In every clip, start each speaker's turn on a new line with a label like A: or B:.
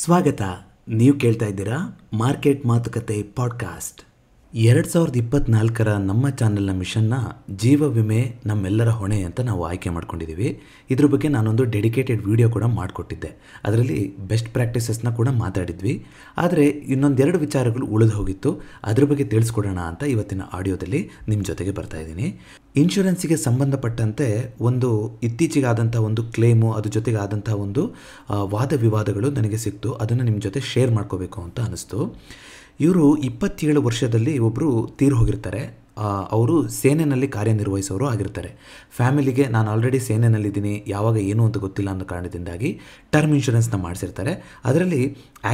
A: ಸ್ವಾಗತ ನೀವು ಕೇಳ್ತಾ ಇದ್ದೀರಾ ಮಾರ್ಕೆಟ್ ಮಾತುಕತೆ ಪಾಡ್ಕಾಸ್ಟ್ ಎರಡು ಸಾವಿರದ ಇಪ್ಪತ್ನಾಲ್ಕರ ನಮ್ಮ ಚಾನೆಲ್ನ ಮಿಷನ್ನ ಜೀವ ವಿಮೆ ನಮ್ಮೆಲ್ಲರ ಹೊಣೆ ಅಂತ ನಾವು ಆಯ್ಕೆ ಮಾಡ್ಕೊಂಡಿದ್ದೀವಿ ಇದ್ರ ಬಗ್ಗೆ ನಾನೊಂದು ಡೆಡಿಕೇಟೆಡ್ ವಿಡಿಯೋ ಕೂಡ ಮಾಡಿಕೊಟ್ಟಿದ್ದೆ ಅದರಲ್ಲಿ ಬೆಸ್ಟ್ ಪ್ರಾಕ್ಟೀಸಸ್ನ ಕೂಡ ಮಾತಾಡಿದ್ವಿ ಆದರೆ ಇನ್ನೊಂದೆರಡು ವಿಚಾರಗಳು ಉಳಿದು ಹೋಗಿತ್ತು ಅದ್ರ ಬಗ್ಗೆ ತಿಳಿಸ್ಕೊಡೋಣ ಅಂತ ಇವತ್ತಿನ ಆಡಿಯೋದಲ್ಲಿ ನಿಮ್ಮ ಜೊತೆಗೆ ಬರ್ತಾ ಇದ್ದೀನಿ ಇನ್ಶೂರೆನ್ಸಿಗೆ ಸಂಬಂಧಪಟ್ಟಂತೆ ಒಂದು ಇತ್ತೀಚೆಗಾದಂಥ ಒಂದು ಕ್ಲೇಮು ಅದ್ರ ಜೊತೆಗೆ ಆದಂಥ ಒಂದು ವಾದ ವಿವಾದಗಳು ನನಗೆ ಸಿಕ್ತು ಅದನ್ನು ನಿಮ್ಮ ಜೊತೆ ಶೇರ್ ಮಾಡ್ಕೋಬೇಕು ಅಂತ ಅನ್ನಿಸ್ತು ಇವರು ಇಪ್ಪತ್ತೇಳು ವರ್ಷದಲ್ಲಿ ಒಬ್ಬರು ತೀರು ಹೋಗಿರ್ತಾರೆ ಅವರು ಸೇನೆಯಲ್ಲಿ ಕಾರ್ಯನಿರ್ವಹಿಸೋರು ಆಗಿರ್ತಾರೆ ಫ್ಯಾಮಿಲಿಗೆ ನಾನು ಆಲ್ರೆಡಿ ಸೇನೆಯಲ್ಲಿದ್ದೀನಿ ಯಾವಾಗ ಏನು ಅಂತ ಗೊತ್ತಿಲ್ಲ ಅನ್ನೋ ಕಾರಣದಿಂದಾಗಿ ಟರ್ಮ್ ಇನ್ಶೂರೆನ್ಸ್ನ ಮಾಡಿಸಿರ್ತಾರೆ ಅದರಲ್ಲಿ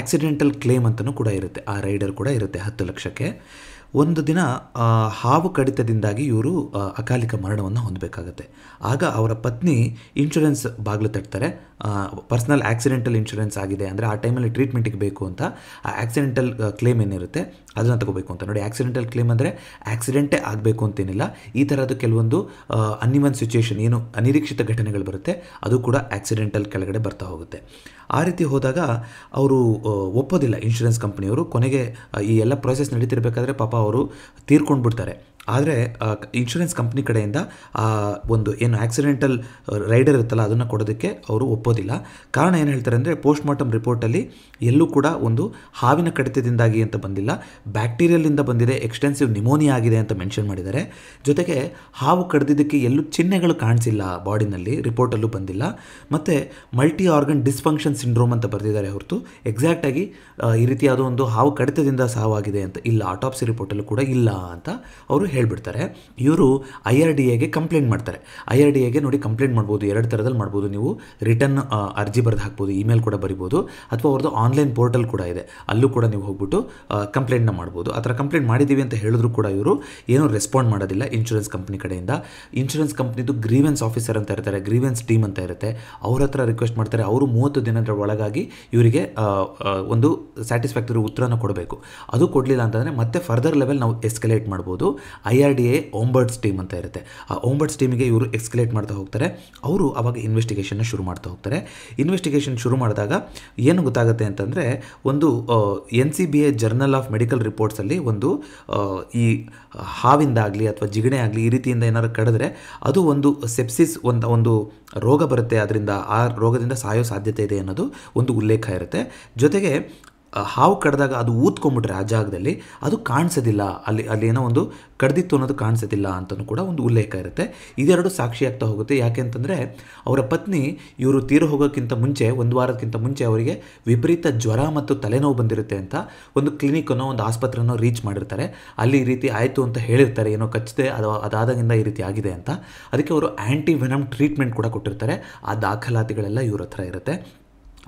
A: ಆಕ್ಸಿಡೆಂಟಲ್ ಕ್ಲೇಮ್ ಅಂತಲೂ ಕೂಡ ಇರುತ್ತೆ ಆ ರೈಡರ್ ಕೂಡ ಇರುತ್ತೆ ಹತ್ತು ಲಕ್ಷಕ್ಕೆ ಒಂದು ದಿನ ಹಾವು ಕಡಿತದಿಂದಾಗಿ ಇವರು ಅಕಾಲಿಕ ಮರಣವನ್ನು ಹೊಂದಬೇಕಾಗತ್ತೆ ಆಗ ಅವರ ಪತ್ನಿ ಇನ್ಶೂರೆನ್ಸ್ ಬಾಗಿಲು ತಟ್ತಾರೆ ಪರ್ಸ್ನಲ್ ಆಕ್ಸಿಡೆಂಟಲ್ ಇನ್ಶೂರೆನ್ಸ್ ಆಗಿದೆ ಅಂದರೆ ಆ ಟೈಮಲ್ಲಿ ಟ್ರೀಟ್ಮೆಂಟಿಗೆ ಬೇಕು ಅಂತ ಆ ಆಕ್ಸಿಡೆಂಟಲ್ ಕ್ಲೇಮ್ ಏನಿರುತ್ತೆ ಅದನ್ನು ತಗೋಬೇಕು ಅಂತ ನೋಡಿ ಆಕ್ಸಿಡೆಂಟಲ್ ಕ್ಲೇಮ್ ಅಂದರೆ ಆಕ್ಸಿಡೆಂಟೇ ಆಗಬೇಕು ಅಂತೇನಿಲ್ಲ ಈ ಥರದ್ದು ಕೆಲವೊಂದು ಅನ್ಯೂಮನ್ ಸಿಚುಯೇಷನ್ ಏನು ಅನಿರೀಕ್ಷಿತ ಘಟನೆಗಳು ಬರುತ್ತೆ ಅದು ಕೂಡ ಆಕ್ಸಿಡೆಂಟಲ್ ಕೆಳಗಡೆ ಬರ್ತಾ ಹೋಗುತ್ತೆ ಆ ರೀತಿ ಹೋದಾಗ ಅವರು ಒಪ್ಪೋದಿಲ್ಲ ಇನ್ಶೂರೆನ್ಸ್ ಕಂಪ್ನಿಯವರು ಕೊನೆಗೆ ಈ ಎಲ್ಲ ಪ್ರೊಸೆಸ್ ನಡೀತಿರ್ಬೇಕಾದ್ರೆ ಪಾಪ ಅವರು ತೀರ್ಕೊಂಡು ಬಿಡ್ತಾರೆ ಆದರೆ ಇನ್ಶೂರೆನ್ಸ್ ಕಂಪ್ನಿ ಕಡೆಯಿಂದ ಒಂದು ಏನು ಆಕ್ಸಿಡೆಂಟಲ್ ರೈಡರ್ ಇರುತ್ತಲ್ಲ ಅದನ್ನು ಕೊಡೋದಕ್ಕೆ ಅವರು ಒಪ್ಪೋದಿಲ್ಲ ಕಾರಣ ಏನು ಹೇಳ್ತಾರೆ ಅಂದರೆ ಪೋಸ್ಟ್ ಮಾರ್ಟಮ್ ರಿಪೋರ್ಟಲ್ಲಿ ಎಲ್ಲೂ ಕೂಡ ಒಂದು ಹಾವಿನ ಕಡಿತದಿಂದಾಗಿ ಅಂತ ಬಂದಿಲ್ಲ ಬ್ಯಾಕ್ಟೀರಿಯಲ್ಲಿಂದ ಬಂದಿದೆ ಎಕ್ಸ್ಟೆನ್ಸಿವ್ ನಿಮೋನಿಯಾ ಆಗಿದೆ ಅಂತ ಮೆನ್ಷನ್ ಮಾಡಿದ್ದಾರೆ ಜೊತೆಗೆ ಹಾವು ಕಡಿದಿದ್ದಕ್ಕೆ ಎಲ್ಲೂ ಚಿಹ್ನೆಗಳು ಕಾಣಿಸಿಲ್ಲ ಬಾಡಿನಲ್ಲಿ ರಿಪೋರ್ಟಲ್ಲೂ ಬಂದಿಲ್ಲ ಮತ್ತು ಮಲ್ಟಿ ಆರ್ಗನ್ ಡಿಸ್ಫಂಕ್ಷನ್ ಸಿಂಡ್ರೋಮ್ ಅಂತ ಬರೆದಿದ್ದಾರೆ ಹೊರತು ಎಕ್ಸಾಕ್ಟಾಗಿ ಈ ರೀತಿಯಾದ ಒಂದು ಹಾವು ಕಡಿತದಿಂದ ಸಾವಾಗಿದೆ ಅಂತ ಇಲ್ಲ ಆಟಾಪ್ಸಿ ರಿಪೋರ್ಟಲ್ಲೂ ಕೂಡ ಇಲ್ಲ ಅಂತ ಅವರು ಹೇಳಿಬಿಡ್ತಾರೆ ಇವರು ಐ ಆರ್ ಡಿ ಎಗೆ ಕಂಪ್ಲೇಂಟ್ ಮಾಡ್ತಾರೆ ಐ ಆರ್ ಡಿ ಎಗೆ ನೋಡಿ ಕಂಪ್ಲೇಂಟ್ ಮಾಡ್ಬೋದು ಎರಡು ಥರದಲ್ಲಿ ಮಾಡ್ಬೋದು ನೀವು ರಿಟರ್ನ್ ಅರ್ಜಿ ಬರೆದು ಹಾಕ್ಬೋದು ಇಮೇಲ್ ಕೂಡ ಬರಿಬೋದು ಅಥವಾ ಅವ್ರದ್ದು ಆನ್ಲೈನ್ ಪೋರ್ಟಲ್ ಕೂಡ ಇದೆ ಅಲ್ಲೂ ಕೂಡ ನೀವು ಹೋಗ್ಬಿಟ್ಟು ಕಂಪ್ಲೇಂಟ್ನ ಮಾಡ್ಬೋದು ಆ ಥರ ಕಂಪ್ಲೇಂಟ್ ಮಾಡಿದ್ದೀವಿ ಅಂತ ಹೇಳಿದ್ರು ಕೂಡ ಇವರು ಏನೂ ರೆಸ್ಪಾಂಡ್ ಮಾಡೋದಿಲ್ಲ ಇನ್ಶೂರೆನ್ಸ್ ಕಂಪ್ನಿ ಕಡೆಯಿಂದ ಇನ್ಶೂರೆನ್ಸ್ ಕಂಪ್ನಿದು ಗ್ರೀವೆನ್ಸ್ ಆಫೀಸರ್ ಅಂತ ಇರ್ತಾರೆ ಗ್ರೀವೆನ್ಸ್ ಟೀಮ್ ಅಂತ ಇರುತ್ತೆ ಅವ್ರ ಹತ್ರ ರಿಕ್ವೆಸ್ಟ್ ಮಾಡ್ತಾರೆ ಅವರು ಮೂವತ್ತು ದಿನದ ಒಳಗಾಗಿ ಇವರಿಗೆ ಒಂದು ಸ್ಯಾಟಿಸ್ಫ್ಯಾಕ್ಟರಿ ಉತ್ತರನ ಕೊಡಬೇಕು ಅದು ಕೊಡಲಿಲ್ಲ ಅಂತಂದರೆ ಮತ್ತೆ ಫರ್ದರ್ ಲೆವೆಲ್ ನಾವು ಎಸ್ಕಲೇಟ್ ಮಾಡ್ಬೋದು I R D A ombudsman team ಅಂತ ಇರುತ್ತೆ ಆ ಓಂಬರ್ಡ್ಸ್ ಟೀಮಿಗೆ ಇವರು ಎಕ್ಸ್ಕಲೇಟ್ ಮಾಡ್ತಾ ಹೋಗ್ತಾರೆ ಅವರು ಅವಾಗ ಇನ್ವೆಸ್ಟಿಗೇಷನ್ನ ಶುರು ಮಾಡ್ತಾ ಹೋಗ್ತಾರೆ ಇನ್ವೆಸ್ಟಿಗೇಷನ್ ಶುರು ಮಾಡಿದಾಗ ಏನು ಗೊತ್ತಾಗುತ್ತೆ ಅಂತಂದರೆ ಒಂದು N C B A journal of medical ರಿಪೋರ್ಟ್ಸಲ್ಲಿ ಒಂದು ಈ ಹಾವಿಂದ ಆಗಲಿ ಅಥವಾ ಜಿಗಣೆ ಆಗಲಿ ಈ ರೀತಿಯಿಂದ ಏನಾದ್ರು ಕಡಿದ್ರೆ ಅದು ಒಂದು ಸೆಪ್ಸಿಸ್ ಒಂದು ಒಂದು ರೋಗ ಬರುತ್ತೆ ಅದರಿಂದ ಆ ರೋಗದಿಂದ ಸಾಯೋ ಸಾಧ್ಯತೆ ಇದೆ ಅನ್ನೋದು ಒಂದು ಉಲ್ಲೇಖ ಇರುತ್ತೆ ಜೊತೆಗೆ ಹಾವು ಕಡ್ದಾಗ ಅದು ಊದ್ಕೊಂಬಿಟ್ರೆ ಆ ಜಾಗದಲ್ಲಿ ಅದು ಕಾಣಿಸೋದಿಲ್ಲ ಅಲ್ಲಿ ಅಲ್ಲಿ ಏನೋ ಒಂದು ಕಡ್ದಿತ್ತು ಅನ್ನೋದು ಕಾಣಿಸೋದಿಲ್ಲ ಅಂತಲೂ ಕೂಡ ಒಂದು ಉಲ್ಲೇಖ ಇರುತ್ತೆ ಇದೆರಡು ಸಾಕ್ಷಿಯಾಗ್ತಾ ಹೋಗುತ್ತೆ ಯಾಕೆ ಅಂತಂದರೆ ಅವರ ಪತ್ನಿ ಇವರು ತೀರು ಹೋಗೋಕ್ಕಿಂತ ಮುಂಚೆ ಒಂದು ವಾರಕ್ಕಿಂತ ಮುಂಚೆ ಅವರಿಗೆ ವಿಪರೀತ ಜ್ವರ ಮತ್ತು ತಲೆನೋವು ಬಂದಿರುತ್ತೆ ಅಂತ ಒಂದು ಕ್ಲಿನಿಕ್ಕನ್ನು ಒಂದು ಆಸ್ಪತ್ರೆನೋ ರೀಚ್ ಮಾಡಿರ್ತಾರೆ ಅಲ್ಲಿ ಈ ರೀತಿ ಆಯಿತು ಅಂತ ಹೇಳಿರ್ತಾರೆ ಏನೋ ಕಚ್ಚದೆ ಅದು ಅದಾದಾಗಿಂದ ಈ ರೀತಿ ಆಗಿದೆ ಅಂತ ಅದಕ್ಕೆ ಅವರು ಆ್ಯಂಟಿ ವೆನಮ್ ಟ್ರೀಟ್ಮೆಂಟ್ ಕೂಡ ಕೊಟ್ಟಿರ್ತಾರೆ ಆ ದಾಖಲಾತಿಗಳೆಲ್ಲ ಇವ್ರ ಹತ್ರ ಇರುತ್ತೆ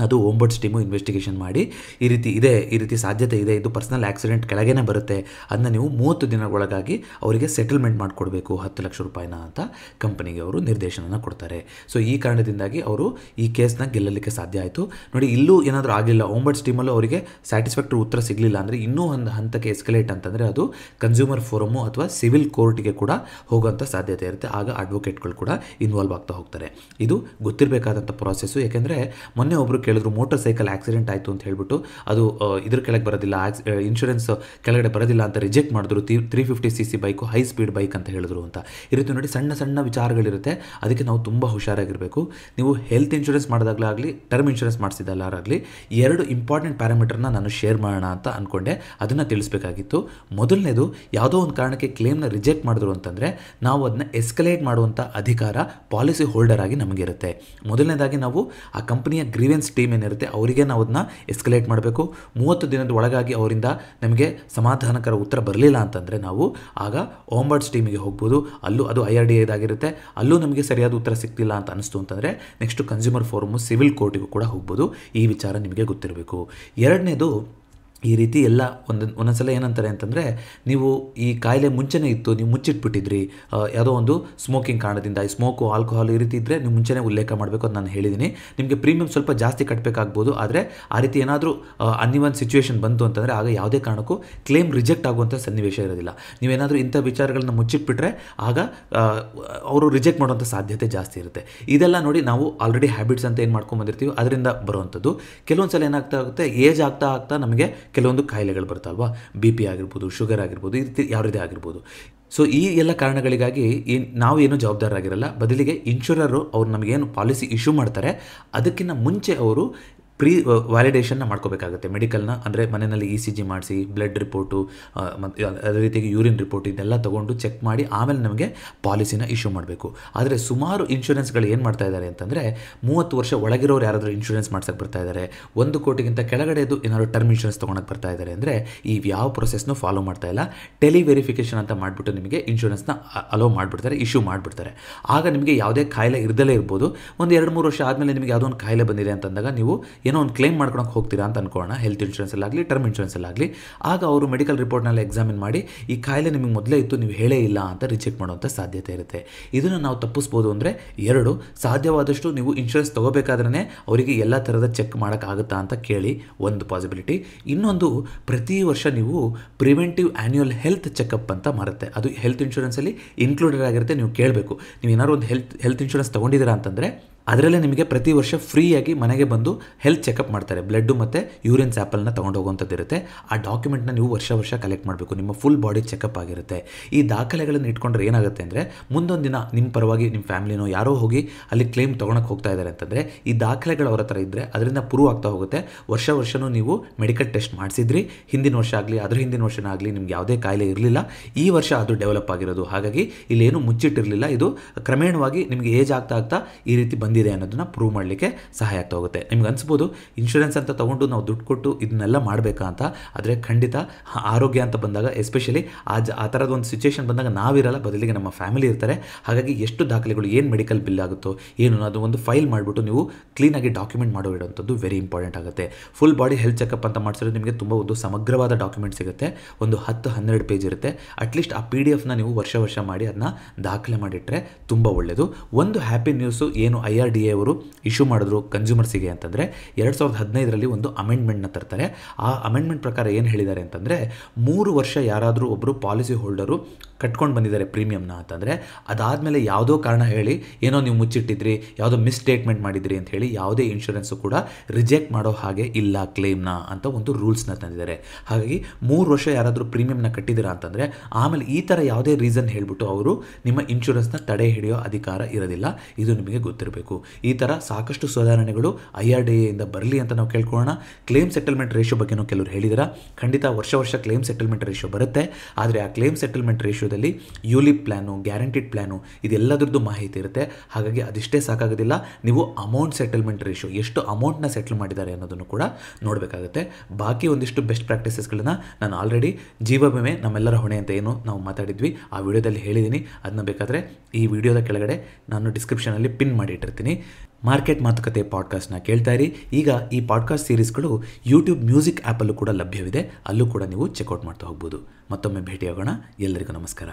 A: ಅದು ಓಂಬರ್ಟ್ಸ್ ಟೀಮು ಇನ್ವೆಸ್ಟಿಗೇಷನ್ ಮಾಡಿ ಈ ರೀತಿ ಇದೆ ಈ ರೀತಿ ಸಾಧ್ಯತೆ ಇದೆ ಇದು ಪರ್ಸನಲ್ ಆಕ್ಸಿಡೆಂಟ್ ಕೆಳಗೇನೆ ಬರುತ್ತೆ ಅದನ್ನ ನೀವು ಮೂವತ್ತು ದಿನಗಳೊಳಗಾಗಿ ಅವರಿಗೆ ಸೆಟಲ್ಮೆಂಟ್ ಮಾಡಿಕೊಡಬೇಕು ಹತ್ತು ಲಕ್ಷ ರೂಪಾಯಿನ ಅಂತ ಕಂಪನಿಗೆ ಅವರು ನಿರ್ದೇಶನನ ಕೊಡ್ತಾರೆ ಸೊ ಈ ಕಾರಣದಿಂದಾಗಿ ಅವರು ಈ ಕೇಸ್ನ ಗೆಲ್ಲಲಿಕ್ಕೆ ಸಾಧ್ಯ ಆಯಿತು ನೋಡಿ ಇಲ್ಲೂ ಏನಾದರೂ ಆಗಿಲ್ಲ ಓಂಬರ್ಟ್ಸ್ ಟೀಮಲ್ಲೂ ಅವರಿಗೆ ಸ್ಯಾಟಿಸ್ಫ್ಯಾಕ್ಟ್ರಿ ಉತ್ತರ ಸಿಗಲಿಲ್ಲ ಅಂದರೆ ಇನ್ನೂ ಒಂದು ಹಂತಕ್ಕೆ ಎಸ್ಕಲೇಟ್ ಅಂತಂದರೆ ಅದು ಕನ್ಸ್ಯೂಮರ್ ಫೋರಮು ಅಥವಾ ಸಿವಿಲ್ ಕೋರ್ಟ್ಗೆ ಕೂಡ ಹೋಗುವಂಥ ಸಾಧ್ಯತೆ ಇರುತ್ತೆ ಆಗ ಅಡ್ವೊಕೇಟ್ಗಳು ಕೂಡ ಇನ್ವಾಲ್ವ್ ಆಗ್ತಾ ಹೋಗ್ತಾರೆ ಇದು ಗೊತ್ತಿರಬೇಕಾದಂಥ ಪ್ರಾಸೆಸ್ಸು ಯಾಕೆಂದರೆ ಮೊನ್ನೆ ಒಬ್ಬರು ಕೇಳಿದ್ರು ಮೋಟರ್ ಸೈಕಲ್ ಆಕ್ಸಿಡೆಂಟ್ ಆಯಿತು ಅಂತ ಹೇಳಿಬಿಟ್ಟು ಅದು ಇದ್ರ ಕೆಳಗೆ ಬರೋದಿಲ್ಲ ಆಕ್ಸ್ ಇನ್ಶೂರೆನ್ಸ್ ಕೆಳಗಡೆ ಬರೋದಿಲ್ಲ ಅಂತ ರಿಜೆಕ್ಟ್ ಮಾಡಿದ್ರು three fifty C C bike high speed bike ಅಂತ ಹೇಳಿದ್ರು ಅಂತ ಈ ರೀತಿ ನೋಡಿ ಸಣ್ಣ ಸಣ್ಣ ವಿಚಾರಗಳಿರುತ್ತೆ ಅದಕ್ಕೆ ನಾವು ತುಂಬ ಹುಷಾರಾಗಿರಬೇಕು ನೀವು ಹೆಲ್ತ್ ಇನ್ಶೂರೆನ್ಸ್ ಮಾಡಿದಾಗಲಾಗಲಿ ಟರ್ಮ್ ಇನ್ಶೂರೆನ್ಸ್ ಮಾಡಿಸಿದಲ್ಲಾಗಲಿ ಎರಡು ಇಂಪಾರ್ಟೆಂಟ್ ಪ್ಯಾರಾಮೀಟರ್ನ ನಾನು ಶೇರ್ ಮಾಡೋಣ ಅಂತ ಅಂದ್ಕೊಂಡೆ ಅದನ್ನು ತಿಳಿಸ್ಬೇಕಾಗಿತ್ತು ಮೊದಲನೇದು ಯಾವುದೋ ಒಂದು ಕಾರಣಕ್ಕೆ ಕ್ಲೇಮ್ನ ರಿಜೆಕ್ಟ್ ಮಾಡಿದ್ರು ಅಂತಂದರೆ ನಾವು ಅದನ್ನ ಎಸ್ಕಲೇಟ್ ಮಾಡುವಂಥ ಅಧಿಕಾರ ಪಾಲಿಸಿ ಹೋಲ್ಡರ್ ಆಗಿ ನಮಗಿರುತ್ತೆ ಮೊದಲನೇದಾಗಿ ನಾವು ಆ ಕಂಪನಿಯ ಗ್ರೀವೆನ್ಸ್ ಟೀಮ್ ಏನಿರುತ್ತೆ ಅವರಿಗೆ ನಾವು ಅದನ್ನ ಎಸ್ಕಲೇಟ್ ಮಾಡಬೇಕು ಮೂವತ್ತು ದಿನದ ಒಳಗಾಗಿ ಅವರಿಂದ ನಮಗೆ ಸಮಾಧಾನಕರ ಉತ್ತರ ಬರಲಿಲ್ಲ ಅಂತಂದರೆ ನಾವು ಆಗ ಓಂಬರ್ಡ್ಸ್ ಟೀಮಿಗೆ ಹೋಗ್ಬೋದು ಅಲ್ಲೂ ಅದು ಐ ಆರ್ ಡಿ ಇದಾಗಿರುತ್ತೆ ಅಲ್ಲೂ ನಮಗೆ ಸರಿಯಾದ ಉತ್ತರ ಸಿಗ್ತಿಲ್ಲ ಅಂತ ಅನಿಸ್ತು ಅಂತಂದರೆ ನೆಕ್ಸ್ಟ್ ಕನ್ಸ್ಯೂಮರ್ ಫೋರಮು ಸಿವಿಲ್ ಕೋರ್ಟಿಗೂ ಕೂಡ ಹೋಗ್ಬೋದು ಈ ವಿಚಾರ ನಿಮಗೆ ಗೊತ್ತಿರಬೇಕು ಎರಡನೇದು ಈ ರೀತಿ ಎಲ್ಲ ಒಂದೊಂದು ಒಂದೊಂದು ಸಲ ಏನಂತಾರೆ ಅಂತಂದರೆ ನೀವು ಈ ಕಾಯಿಲೆ ಮುಂಚೆನೇ ಇತ್ತು ನೀವು ಮುಚ್ಚಿಟ್ಬಿಟ್ಟಿದ್ರಿ ಯಾವುದೋ ಒಂದು ಸ್ಮೋಕಿಂಗ್ ಕಾರಣದಿಂದ ಈ ಸ್ಮೋಕು ಆಲ್ಕೋಹಾಲ್ ಈ ರೀತಿ ಇದ್ದರೆ ನೀವು ಮುಂಚೆನೇ ಉಲ್ಲೇಖ ಮಾಡಬೇಕು ಅಂತ ನಾನು ಹೇಳಿದ್ದೀನಿ ನಿಮಗೆ ಪ್ರೀಮಿಯಂ ಸ್ವಲ್ಪ ಜಾಸ್ತಿ ಕಟ್ಟಬೇಕಾಗ್ಬೋದು ಆದರೆ ಆ ರೀತಿ ಏನಾದರೂ ಅನ್ಯವನ್ ಸಿಚುವೇಷನ್ ಬಂತು ಅಂತಂದರೆ ಆಗ ಯಾವುದೇ ಕಾರಣಕ್ಕೂ ಕ್ಲೇಮ್ ರಿಜೆಕ್ಟ್ ಆಗುವಂಥ ಸನ್ನಿವೇಶ ಇರೋದಿಲ್ಲ ನೀವೇನಾದರೂ ಇಂಥ ವಿಚಾರಗಳನ್ನ ಮುಚ್ಚಿಟ್ಬಿಟ್ರೆ ಆಗ ಅವರು ರಿಜೆಕ್ಟ್ ಮಾಡುವಂಥ ಸಾಧ್ಯತೆ ಜಾಸ್ತಿ ಇರುತ್ತೆ ಇದೆಲ್ಲ ನೋಡಿ ನಾವು ಆಲ್ರೆಡಿ ಹ್ಯಾಬಿಟ್ಸ್ ಅಂತ ಏನು ಮಾಡ್ಕೊಂಡು ಬಂದಿರ್ತೀವಿ ಅದರಿಂದ ಬರುವಂಥದ್ದು ಕೆಲವೊಂದು ಸಲ ಏನಾಗ್ತಾ ಆಗುತ್ತೆ ಏಜ್ ಆಗ್ತಾ ಆಗ್ತಾ ನಮಗೆ ಕೆಲವೊಂದು ಕಾಯಿಲೆಗಳು ಬರ್ತಲ್ವಾ ಬಿ ಪಿ ಆಗಿರ್ಬೋದು ಶುಗರ್ ಆಗಿರ್ಬೋದು ಈ ರೀತಿ ಯಾವುದೇ ಆಗಿರ್ಬೋದು ಸೊ ಈ ಎಲ್ಲ ಕಾರಣಗಳಿಗಾಗಿ ಏನು ನಾವು ಏನು ಜವಾಬ್ದಾರರಾಗಿರಲ್ಲ ಬದಲಿಗೆ ಇನ್ಶೂರರು ಅವ್ರು ನಮಗೇನು ಪಾಲಿಸಿ ಇಶ್ಯೂ ಮಾಡ್ತಾರೆ ಅದಕ್ಕಿಂತ ಮುಂಚೆ ಅವರು ಪ್ರೀ ವ್ಯಾಲಿಡೇಷನ್ನ ಮಾಡ್ಕೋಬೇಕಾಗುತ್ತೆ ಮೆಡಿಕಲ್ನ ಅಂದರೆ ಮನೆಯಲ್ಲಿ ಇ ಸಿ ಜಿ ಮಾಡಿಸಿ ಬ್ಲಡ್ ರಿಪೋರ್ಟು ಮತ್ತು ಅದೇ ರೀತಿಯಾಗಿ ಯೂರಿನ್ ರಿಪೋರ್ಟ್ ಇದೆಲ್ಲ ತೊಗೊಂಡು ಚೆಕ್ ಮಾಡಿ ಆಮೇಲೆ ನಮಗೆ ಪಾಲಿಸಿನ ಇಶ್ಯೂ ಮಾಡಬೇಕು ಆದರೆ ಸುಮಾರು ಇನ್ಶೂರೆನ್ಸ್ಗಳು ಏನು ಮಾಡ್ತಾ ಇದ್ದಾರೆ ಅಂತಂದರೆ ಮೂವತ್ತು ವರ್ಷ ಒಳಗಿರೋರು ಯಾರಾದರೂ ಇನ್ಶೂರೆನ್ಸ್ ಮಾಡ್ಸೋಕ್ಕೆ ಬರ್ತಾ ಇದ್ದಾರೆ ಒಂದು ಕೋಟಿಗಿಂತ ಕೆಳಗಡೆದು ಏನಾದರೂ ಟರ್ಮ್ ಇನ್ಶೂರೆನ್ಸ್ ತೊಗೊಳಕ್ಕೆ ಬರ್ತಾ ಇದ್ದಾರೆ ಅಂದರೆ ಈ ಯಾವ ಪ್ರೊಸೆಸ್ನು ಫಾಲೋ ಮಾಡ್ತಾ ಇಲ್ಲ ಟೆಲಿ ವೆರಿಫಿಕೇಷನ್ ಅಂತ ಮಾಡಿಬಿಟ್ಟು ನಿಮಗೆ ಇನ್ಶೂರೆನ್ಸ್ನ ಅಲೋ ಮಾಡಿಬಿಡ್ತಾರೆ ಇಶ್ಯೂ ಮಾಡಿಬಿಡ್ತಾರೆ ಆಗ ನಿಮಗೆ ಯಾವುದೇ ಕಾಯಿಲೆ ಇರದಲ್ಲೇ ಇರ್ಬೋದು ಒಂದು ಎರಡು ಮೂರು ವರ್ಷ ಆದಮೇಲೆ ನಿಮಗೆ ಯಾವುದೋ ಒಂದು ಕಾಯಿಲೆ ಬಂದಿದೆ ಅಂತಂದಾಗ ನೀವು ಏನೋ ಒಂದು ಕ್ಲೇಮ್ ಮಾಡ್ಕೊಳಕ್ಕೆ ಹೋಗ್ತೀರಾ ಅಂತ ಅನ್ಕೊಳ್ಳೋಣ ಹೆಲ್ತ್ ಇನ್ಶೂರೆನ್ಸ್ ಆಗಲಿ ಟರ್ಮ್ ಇನ್ಶೂರೆನ್ಸ್ ಆಗಲಿ ಆಗ ಅವರು ಮೆಡಿಕಲ್ ರಿಪೋರ್ಟ್ನಲ್ಲಿ ಎಕ್ಸಾಮಿನ್ ಮಾಡಿ ಈ ಕಾಯಿಲೆ ನಿಮಗೆ ಮೊದಲೇ ಇತ್ತು ನೀವು ಹೇಳೇ ಇಲ್ಲ ಅಂತ ರಿಜೆಕ್ಟ್ ಮಾಡುವಂಥ ಸಾಧ್ಯತೆ ಇರುತ್ತೆ ಇದನ್ನು ನಾವು ತಪ್ಪಿಸ್ಬೋದು ಅಂದರೆ ಎರಡು ಸಾಧ್ಯವಾದಷ್ಟು ನೀವು ಇನ್ಶೂರೆನ್ಸ್ ತೊಗೋಬೇಕಾದ್ರೆ ಅವರಿಗೆ ಎಲ್ಲ ಥರದ ಚೆಕ್ ಮಾಡೋಕ್ಕಾಗುತ್ತಾ ಅಂತ ಕೇಳಿ ಒಂದು ಪಾಸಿಬಿಲಿಟಿ ಇನ್ನೊಂದು ಪ್ರತಿ ವರ್ಷ ನೀವು ಪ್ರಿವೆಂಟಿವ್ ಆ್ಯನ್ಯುವಲ್ ಹೆಲ್ತ್ ಚೆಕಪ್ ಅಂತ ಮಾಡುತ್ತೆ ಅದು ಹೆಲ್ತ್ ಇನ್ಶೂರೆನ್ಸಲ್ಲಿ ಇನ್ಕ್ಲೂಡೆಡ್ ಆಗಿರುತ್ತೆ ನೀವು ಕೇಳಬೇಕು ನೀವು ಏನಾದ್ರು ಒಂದು ಹೆಲ್ತ್ ಹೆಲ್ತ್ ಇನ್ಶೂರೆನ್ಸ್ ತೊಗೊಂಡಿದ್ದೀರಾ ಅಂತಂದರೆ ಅದರಲ್ಲೇ ನಿಮಗೆ ಪ್ರತಿ ವರ್ಷ ಫ್ರೀಯಾಗಿ ಮನೆಗೆ ಬಂದು ಹೆಲ್ತ್ ಚೆಕಪ್ ಮಾಡ್ತಾರೆ ಬ್ಲಡ್ಡು ಮತ್ತು ಯೂರಿನ್ ಸ್ಯಾಪಲ್ನ ತೊಗೊಂಡು ಹೋಗುವಂಥದ್ದು ಇರುತ್ತೆ ಆ ಡಾಕ್ಯುಮೆಂಟ್ನ ನೀವು ವರ್ಷ ವರ್ಷ ಕಲೆಕ್ಟ್ ಮಾಡಬೇಕು ನಿಮ್ಮ ಫುಲ್ ಬಾಡಿ ಚೆಕಪ್ ಆಗಿರುತ್ತೆ ಈ ದಾಖಲೆಗಳನ್ನು ಇಟ್ಕೊಂಡ್ರೆ ಏನಾಗುತ್ತೆ ಅಂದರೆ ಮುಂದೊಂದು ದಿನ ನಿಮ್ಮ ಪರವಾಗಿ ನಿಮ್ಮ ಫ್ಯಾಮಿಲಿನೋ ಯಾರೋ ಹೋಗಿ ಅಲ್ಲಿ ಕ್ಲೇಮ್ ತೊಗೊಳಕ್ಕೆ ಹೋಗ್ತಾ ಇದ್ದಾರೆ ಅಂತಂದರೆ ಈ ದಾಖಲೆಗಳು ಅವರ ಹತ್ರ ಇದ್ದರೆ ಅದರಿಂದ ಪ್ರೂವ್ ಆಗ್ತಾ ಹೋಗುತ್ತೆ ವರ್ಷ ವರ್ಷವೂ ನೀವು ಮೆಡಿಕಲ್ ಟೆಸ್ಟ್ ಮಾಡಿಸಿದ್ರಿ ಹಿಂದಿನ ವರ್ಷ ಆಗಲಿ ಅದ್ರ ಹಿಂದಿನ ವರ್ಷನೇ ಆಗಲಿ ನಿಮ್ಗೆ ಯಾವುದೇ ಕಾಯಿಲೆ ಇರಲಿಲ್ಲ ಈ ವರ್ಷ ಅದು ಡೆವಲಪ್ ಆಗಿರೋದು ಹಾಗಾಗಿ ಇಲ್ಲೇನು ಮುಚ್ಚಿಟ್ಟಿರಲಿಲ್ಲ ಇದು ಕ್ರಮೇಣವಾಗಿ ನಿಮಗೆ ಏಜ್ ಆಗ್ತಾ ಆಗ್ತಾ ಈ ರೀತಿ ಬಂದು ಬಂದಿದೆ ಅನ್ನೋದನ್ನ ಪ್ರೂವ್ ಮಾಡಲಿಕ್ಕೆ ಸಹಾಯ ಆಗ್ತೋಗುತ್ತೆ ನಿಮ್ಗೆ ಅನಿಸ್ಬೋದು ಇನ್ಶೂರೆನ್ಸ್ ಅಂತ ತಗೊಂಡು ನಾವು ದುಡ್ಡು ಕೊಟ್ಟು ಇದನ್ನೆಲ್ಲ ಮಾಡಬೇಕಾ ಅಂತ ಆದರೆ ಖಂಡಿತ ಆರೋಗ್ಯ ಅಂತ ಬಂದಾಗ ಎಸ್ಪೆಷಲಿ ಆ ಜ ಆ ಥರದ ಒಂದು ಸಿಚುವೇಷನ್ ಬಂದಾಗ ನಾವಿರಲ್ಲ ಬದಲಿಗೆ ನಮ್ಮ ಫ್ಯಾಮಿಲಿ ಇರ್ತಾರೆ ಹಾಗಾಗಿ ಎಷ್ಟು ದಾಖಲೆಗಳು ಏನು ಮೆಡಿಕಲ್ ಬಿಲ್ ಆಗುತ್ತೋ ಏನು ಅದು ಒಂದು ಫೈಲ್ ಮಾಡಿಬಿಟ್ಟು ನೀವು ಕ್ಲೀನಾಗಿ ಡಾಕ್ಯುಮೆಂಟ್ ಮಾಡೋ ವೆರಿ ಇಂಪಾರ್ಟೆಂಟ್ ಆಗುತ್ತೆ ಫುಲ್ ಬಾಡಿ ಹೆಲ್ತ್ ಚೆಕಪ್ ಅಂತ ಮಾಡಿಸಿದ್ರೆ ನಿಮಗೆ ತುಂಬ ಒಂದು ಸಮಗ್ರವಾದ ಡಾಕ್ಯುಮೆಂಟ್ ಸಿಗುತ್ತೆ ಒಂದು ಹತ್ತು ಹನ್ನೆರಡು ಪೇಜ್ ಇರುತ್ತೆ ಅಟ್ಲೀಸ್ಟ್ ಆ ಪಿ ಡಿ ಎಫ್ನ ನೀವು ವರ್ಷ ವರ್ಷ ಮಾಡಿ ಅದನ್ನ ದಾಖಲೆ ಮಾಡಿಟ್ಟರೆ ತುಂಬ ಒಳ್ಳೆಯದು ಒಂದು ಹ್ಯಾಪಿ ನ್ಯೂಸು ಏನು I R R D A ಅವರು ಇಶ್ಯೂ ಮಾಡಿದ್ರು ಕನ್ಸ್ಯೂಮರ್ಸಿಗೆ ಅಂತಂದರೆ ಎರಡು ಸಾವಿರದ ಹದಿನೈದರಲ್ಲಿ ಒಂದು ಅಮೆಂಡ್ಮೆಂಟ್ನ ತರ್ತಾರೆ ಆ ಅಮೆಂಡ್ಮೆಂಟ್ ಪ್ರಕಾರ ಏನು ಹೇಳಿದ್ದಾರೆ ಅಂತಂದರೆ ಮೂರು ವರ್ಷ ಯಾರಾದರೂ ಒಬ್ಬರು ಪಾಲಿಸಿ ಹೋಲ್ಡರು ಕಟ್ಕೊಂಡು ಬಂದಿದ್ದಾರೆ ಪ್ರೀಮಿಯಮ್ನ ಅಂತಂದರೆ ಅದಾದಮೇಲೆ ಯಾವುದೋ ಕಾರಣ ಹೇಳಿ ಏನೋ ನೀವು ಮುಚ್ಚಿಟ್ಟಿದ್ರಿ ಯಾವುದೋ ಮಿಸ್ಟೇಟ್ಮೆಂಟ್ ಮಾಡಿದ್ರಿ ಅಂತ ಹೇಳಿ ಯಾವುದೇ ಇನ್ಶೂರೆನ್ಸು ಕೂಡ ರಿಜೆಕ್ಟ್ ಮಾಡೋ ಹಾಗೆ ಇಲ್ಲ ಕ್ಲೇಮ್ನ ಅಂತ ಒಂದು ರೂಲ್ಸ್ನ ತಂದಿದ್ದಾರೆ ಹಾಗಾಗಿ ಮೂರು ವರ್ಷ ಯಾರಾದರೂ ಪ್ರೀಮಿಯಮ್ನ ಕಟ್ಟಿದ್ದೀರಾ ಅಂತಂದರೆ ಆಮೇಲೆ ಈ ಥರ ಯಾವುದೇ ರೀಸನ್ ಹೇಳಿಬಿಟ್ಟು ಅವರು ನಿಮ್ಮ ಇನ್ಶೂರೆನ್ಸ್ನ ತಡೆ ಹಿಡಿಯೋ ಅಧಿಕಾರ ಇರೋದಿಲ್ಲ ಇದು ನಿಮಗೆ ಗೊತ್ತಿರಬೇಕು ಈ ಥರ ಸಾಕಷ್ಟು ಸುಧಾರಣೆಗಳು ಐ ಆರ್ ಡಿ ಎಯಿಂದ ಬರಲಿ ಅಂತ ನಾವು ಕೇಳ್ಕೊಳ್ಳೋಣ ಕ್ಲೇಮ್ ಸೆಟಲ್ಮೆಂಟ್ ರೇಷೋ ಬಗ್ಗೆನೂ ಕೆಲವರು ಹೇಳಿದ್ರೆ ಖಂಡಿತ ವರ್ಷ ವರ್ಷ ಕ್ಲೇಮ್ ಸೆಟಲ್ಮೆಂಟ್ ರೇಷೋ ಬರುತ್ತೆ ಆದರೆ ಆ ಕ್ಲೇಮ್ ಸೆಟಲ್ಮೆಂಟ್ ರೇಷೋ ವಿಷಯದಲ್ಲಿ ಯೂಲಿಪ್ ಪ್ಲ್ಯಾನು ಗ್ಯಾರಂಟಿಡ್ ಪ್ಲ್ಯಾನು ಇದೆಲ್ಲದರದ್ದು ಮಾಹಿತಿ ಇರುತ್ತೆ ಹಾಗಾಗಿ ಅದಿಷ್ಟೇ ಸಾಕಾಗೋದಿಲ್ಲ ನೀವು ಅಮೌಂಟ್ ಸೆಟಲ್ಮೆಂಟ್ ರೇಷಿಯೋ ಎಷ್ಟು ಅಮೌಂಟ್ನ ಸೆಟ್ಲ್ ಮಾಡಿದ್ದಾರೆ ಅನ್ನೋದನ್ನು ಕೂಡ ನೋಡಬೇಕಾಗುತ್ತೆ ಬಾಕಿ ಒಂದಿಷ್ಟು ಬೆಸ್ಟ್ ಪ್ರಾಕ್ಟೀಸಸ್ಗಳನ್ನು ನಾನು ಆಲ್ರೆಡಿ ಜೀವ ವಿಮೆ ನಮ್ಮೆಲ್ಲರ ಹೊಣೆ ಅಂತ ಏನು ನಾವು ಮಾತಾಡಿದ್ವಿ ಆ ವಿಡಿಯೋದಲ್ಲಿ ಹೇಳಿದ್ದೀನಿ ಅದನ್ನ ಬೇಕಾದರೆ ಈ ವಿಡಿಯೋದ ಕೆಳಗಡೆ ನಾನು ಡಿಸ್ಕ್ರಿಪ್ಷನಲ್ಲಿ ಪಿನ್ ಮಾಡಿಟ್ಟಿರ್ತೀನಿ ಮಾರ್ಕೆಟ್ ಮಾತುಕತೆ ಪಾಡ್ಕಾಸ್ಟ್ನ ಕೇಳ್ತಾ ಇರಿ ಈಗ ಈ ಪಾಡ್ಕಾಸ್ಟ್ ಸೀರೀಸ್ಗಳು ಯೂಟ್ಯೂಬ್ ಮ್ಯೂಸಿಕ್ ಆ್ಯಪಲ್ಲೂ ಕೂಡ ಲಭ್ಯವಿದೆ ಅಲ್ಲೂ ಕೂಡ ನೀವು ಚೆಕ್ಔಟ್ ಮಾಡ್ತಾ ಹೋಗ್ಬೋದು ಮತ್ತೊಮ್ಮೆ ಭೇಟಿಯಾಗೋಣ ಎಲ್ಲರಿಗೂ ನಮಸ್ಕಾರ